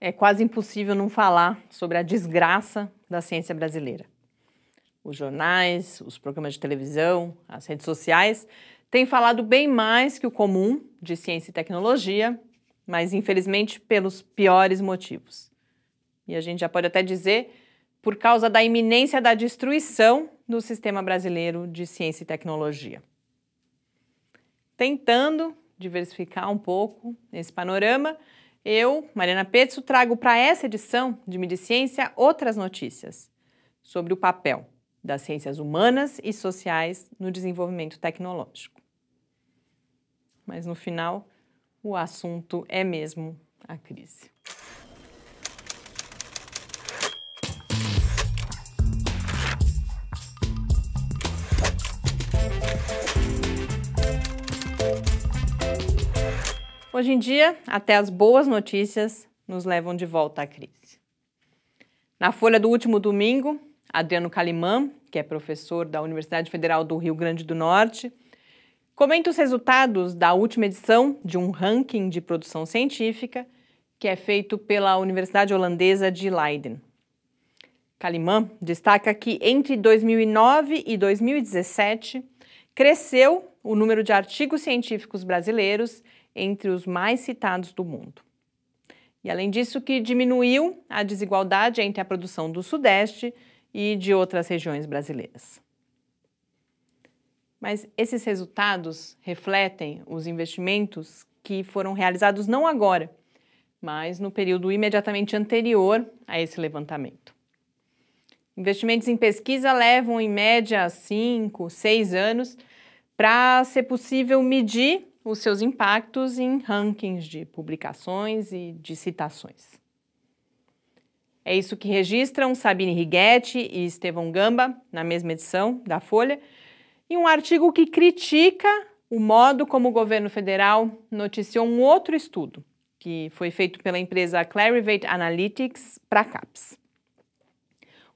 É quase impossível não falar sobre a desgraça da ciência brasileira. Os jornais, os programas de televisão, as redes sociais têm falado bem mais que o comum de ciência e tecnologia, mas infelizmente pelos piores motivos. E a gente já pode até dizer por causa da iminência da destruição do sistema brasileiro de ciência e tecnologia. Tentando diversificar um pouco esse panorama, eu, Mariana Pezzo, trago para essa edição de Mediciência outras notícias sobre o papel das ciências humanas e sociais no desenvolvimento tecnológico. Mas no final, o assunto é mesmo a crise. Hoje em dia, até as boas notícias nos levam de volta à crise. Na folha do último domingo, Adriano Calimã, que é professor da Universidade Federal do Rio Grande do Norte, comenta os resultados da última edição de um ranking de produção científica que é feito pela Universidade Holandesa de Leiden. Calimã destaca que entre 2009 e 2017 cresceu o número de artigos científicos brasileiros entre os mais citados do mundo. E além disso, que diminuiu a desigualdade entre a produção do Sudeste e de outras regiões brasileiras. Mas esses resultados refletem os investimentos que foram realizados não agora, mas no período imediatamente anterior a esse levantamento. Investimentos em pesquisa levam, em média, 5, 6 anos para ser possível medir os seus impactos em rankings de publicações e de citações. É isso que registram Sabine Righetti e Estevão Gamba na mesma edição da Folha, e um artigo que critica o modo como o governo federal noticiou um outro estudo, que foi feito pela empresa Clarivate Analytics para CAPS.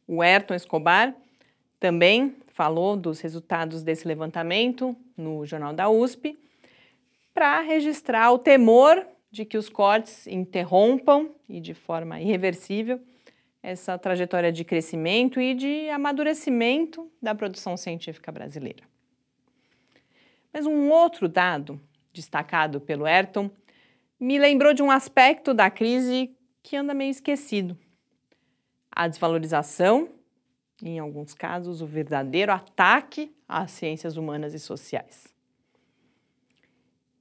O Ayrton Escobar também falou dos resultados desse levantamento no Jornal da USP para registrar o temor de que os cortes interrompam e de forma irreversível essa trajetória de crescimento e de amadurecimento da produção científica brasileira. Mas um outro dado destacado pelo Ayrton me lembrou de um aspecto da crise que anda meio esquecido. A desvalorização, em alguns casos, o verdadeiro ataque às ciências humanas e sociais.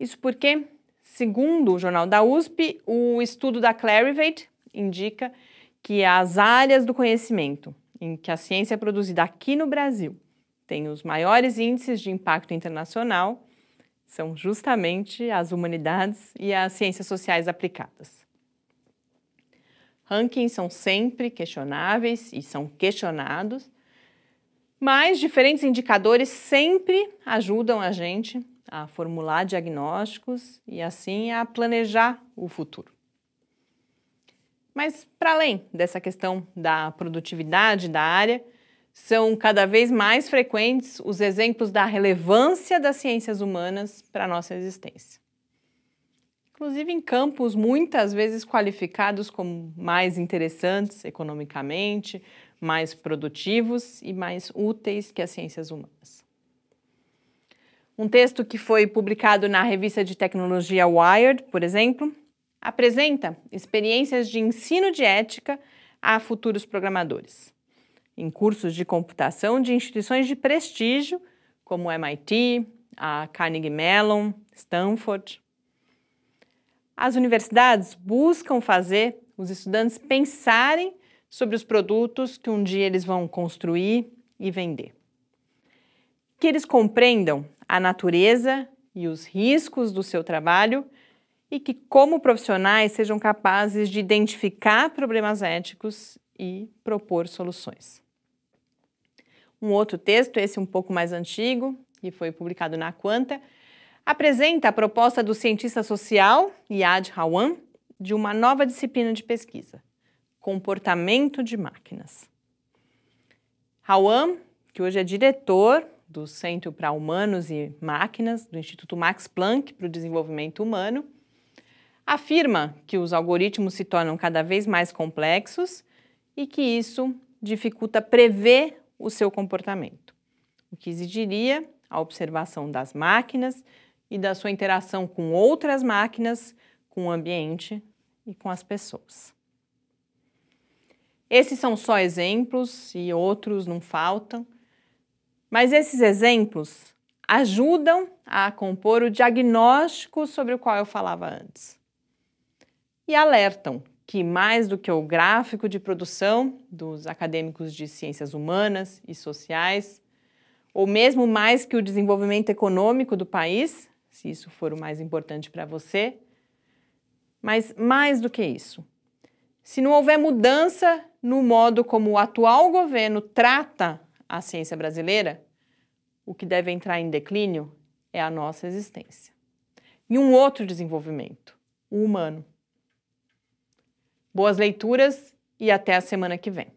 Isso porque, segundo o jornal da USP, o estudo da Clarivate indica que as áreas do conhecimento em que a ciência é produzida aqui no Brasil tem os maiores índices de impacto internacional são justamente as humanidades e as ciências sociais aplicadas. Rankings são sempre questionáveis e são questionados, mas diferentes indicadores sempre ajudam a gente a formular diagnósticos e assim a planejar o futuro. Mas para além dessa questão da produtividade da área, são cada vez mais frequentes os exemplos da relevância das ciências humanas para a nossa existência. Inclusive em campos muitas vezes qualificados como mais interessantes economicamente, mais produtivos e mais úteis que as ciências humanas. Um texto que foi publicado na revista de tecnologia Wired, por exemplo, apresenta experiências de ensino de ética a futuros programadores. Em cursos de computação de instituições de prestígio, como o MIT, a Carnegie Mellon, Stanford. As universidades buscam fazer os estudantes pensarem sobre os produtos que um dia eles vão construir e vender. Que eles compreendam a natureza e os riscos do seu trabalho e que, como profissionais, sejam capazes de identificar problemas éticos e propor soluções. Um outro texto, esse um pouco mais antigo, e foi publicado na Quanta, apresenta a proposta do cientista social Yad Rauan de uma nova disciplina de pesquisa, comportamento de máquinas. Rauan, que hoje é diretor do Centro para Humanos e Máquinas, do Instituto Max Planck para o Desenvolvimento Humano, afirma que os algoritmos se tornam cada vez mais complexos e que isso dificulta prever o seu comportamento, o que exigiria a observação das máquinas e da sua interação com outras máquinas, com o ambiente e com as pessoas. Esses são só exemplos e outros não faltam mas esses exemplos ajudam a compor o diagnóstico sobre o qual eu falava antes. E alertam que, mais do que o gráfico de produção dos acadêmicos de ciências humanas e sociais, ou mesmo mais que o desenvolvimento econômico do país, se isso for o mais importante para você, mas mais do que isso, se não houver mudança no modo como o atual governo trata à ciência brasileira, o que deve entrar em declínio é a nossa existência. E um outro desenvolvimento, o humano. Boas leituras e até a semana que vem.